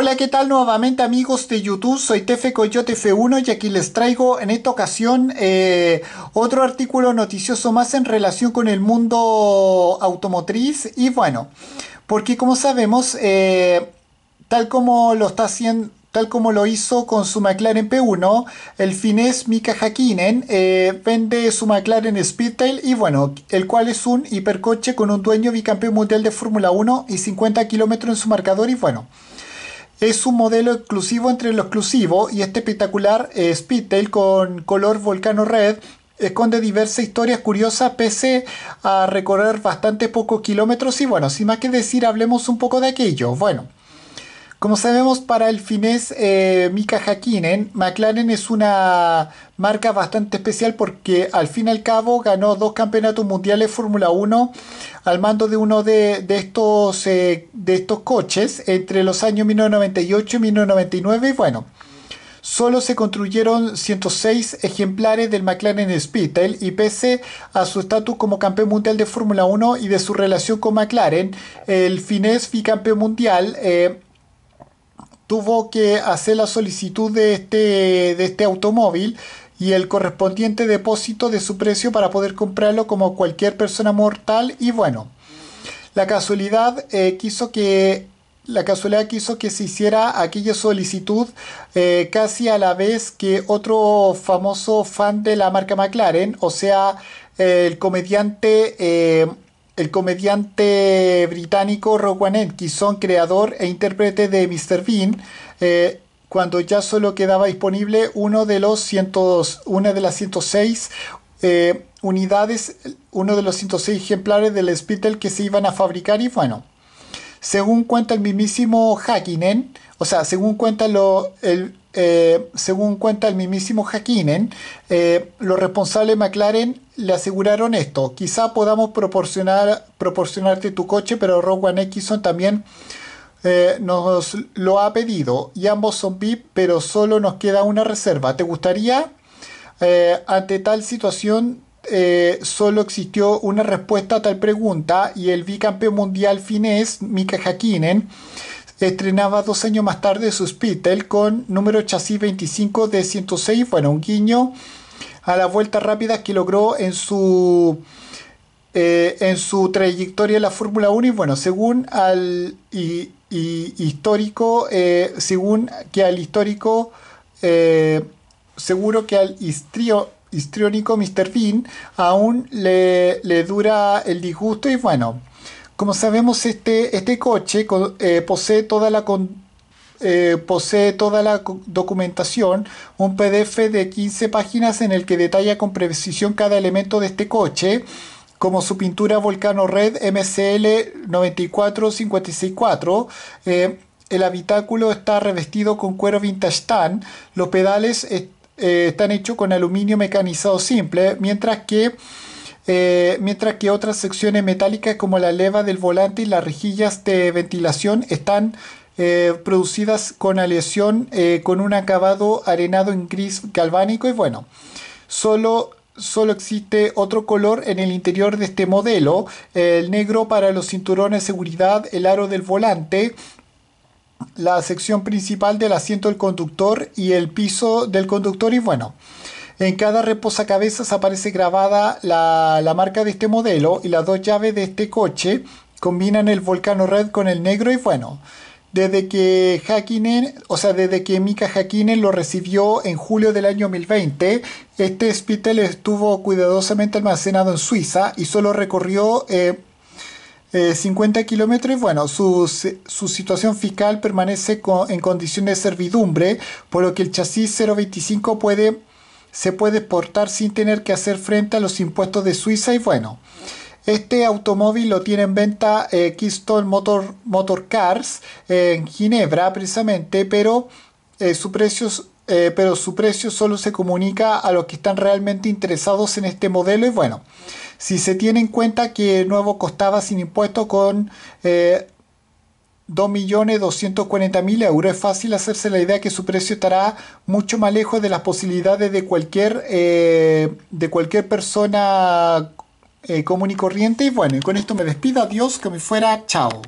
Hola, ¿qué tal nuevamente amigos de YouTube? Soy Tefe Coyote F1 y aquí les traigo en esta ocasión eh, otro artículo noticioso más en relación con el mundo automotriz y bueno, porque como sabemos, eh, tal como lo está haciendo... Tal como lo hizo con su McLaren P1, el finés Mika Hakkinen eh, vende su McLaren Speedtail y bueno, el cual es un hipercoche con un dueño bicampeón mundial de Fórmula 1 y 50 kilómetros en su marcador y bueno, es un modelo exclusivo entre lo exclusivo y este espectacular eh, Speedtail con color volcano red esconde diversas historias curiosas pese a recorrer bastante pocos kilómetros y bueno, sin más que decir, hablemos un poco de aquello. Bueno, como sabemos, para el finés eh, Mika Hakkinen, McLaren es una marca bastante especial porque al fin y al cabo ganó dos campeonatos mundiales Fórmula 1 al mando de uno de, estos, eh, de estos coches entre los años 1998 y 1999. Y bueno, solo se construyeron 106 ejemplares del McLaren Speedtail y pese a su estatus como campeón mundial de Fórmula 1 y de su relación con McLaren, el finés bicampeón mundial eh, tuvo que hacer la solicitud de este, de este automóvil y el correspondiente depósito de su precio para poder comprarlo como cualquier persona mortal y bueno la casualidad eh, quiso que la casualidad quiso que se hiciera aquella solicitud eh, casi a la vez que otro famoso fan de la marca McLaren, o sea, eh, el comediante el comediante británico Rowan son creador e intérprete de Mr. Bean, eh, cuando ya solo quedaba disponible uno de los una de las 106 eh, unidades, uno de los 106 ejemplares del Spittle que se iban a fabricar y bueno, según cuenta el mismísimo Hakkinen, o sea, según cuenta lo, el, eh, según cuenta el mismísimo Hakinen, eh, los responsables McLaren le aseguraron esto. Quizá podamos proporcionarte tu coche, pero Rowan Atkinson también eh, nos lo ha pedido. Y ambos son VIP, pero solo nos queda una reserva. ¿Te gustaría? ante tal situación, solo existió una respuesta a tal pregunta y el bicampeón mundial finés, Mika Hakinen estrenaba dos años más tarde su Speedtail con número chasis 25 de 106, bueno, un guiño a la vuelta rápida que logró en su eh, en su trayectoria en la Fórmula 1 y bueno, según al histórico, eh, según que al histórico, eh, seguro que al histrio, histriónico Mr. Bean aún le, le dura el disgusto y bueno, como sabemos, este, este coche eh, posee toda la eh, posee toda la documentación, un PDF de 15 páginas en el que detalla con precisión cada elemento de este coche, como su pintura Volcano Red MCL 94564. Eh, el habitáculo está revestido con cuero vintage tan, los pedales están hechos con aluminio mecanizado simple, mientras que eh, mientras que otras secciones metálicas como la leva del volante y las rejillas de ventilación están eh, producidas con aleación eh, con un acabado arenado en gris galvánico y bueno, solo solo existe otro color en el interior de este modelo, el negro para los cinturones de seguridad, el aro del volante, la sección principal del asiento del conductor y el piso del conductor y bueno, en cada reposacabezas aparece grabada la, marca de este modelo y las dos llaves de este coche combinan el Volcano Red con el negro y bueno, desde que Hakkinen, o sea, desde que Mika Hakkinen lo recibió en julio del año 2020, este Spitel estuvo cuidadosamente almacenado en Suiza y solo recorrió 50 eh, eh, kilómetros y bueno, su, situación fiscal permanece en condición de servidumbre, por lo que el chasis 025 puede se puede exportar sin tener que hacer frente a los impuestos de Suiza y bueno. Este automóvil lo tiene en venta eh, Keystone Motor, Motor Cars eh, en Ginebra precisamente, pero, eh, su precio, pero su precio solo se comunica a los que están realmente interesados en este modelo y bueno, si se tiene en cuenta que el nuevo costaba sin impuestos con 2.240.000 euros. Es fácil hacerse la idea que su precio estará mucho más lejos de las posibilidades de cualquier, eh, de cualquier persona eh, común y corriente. Y bueno, y con esto me despido. Adiós, que me fuera. Chao.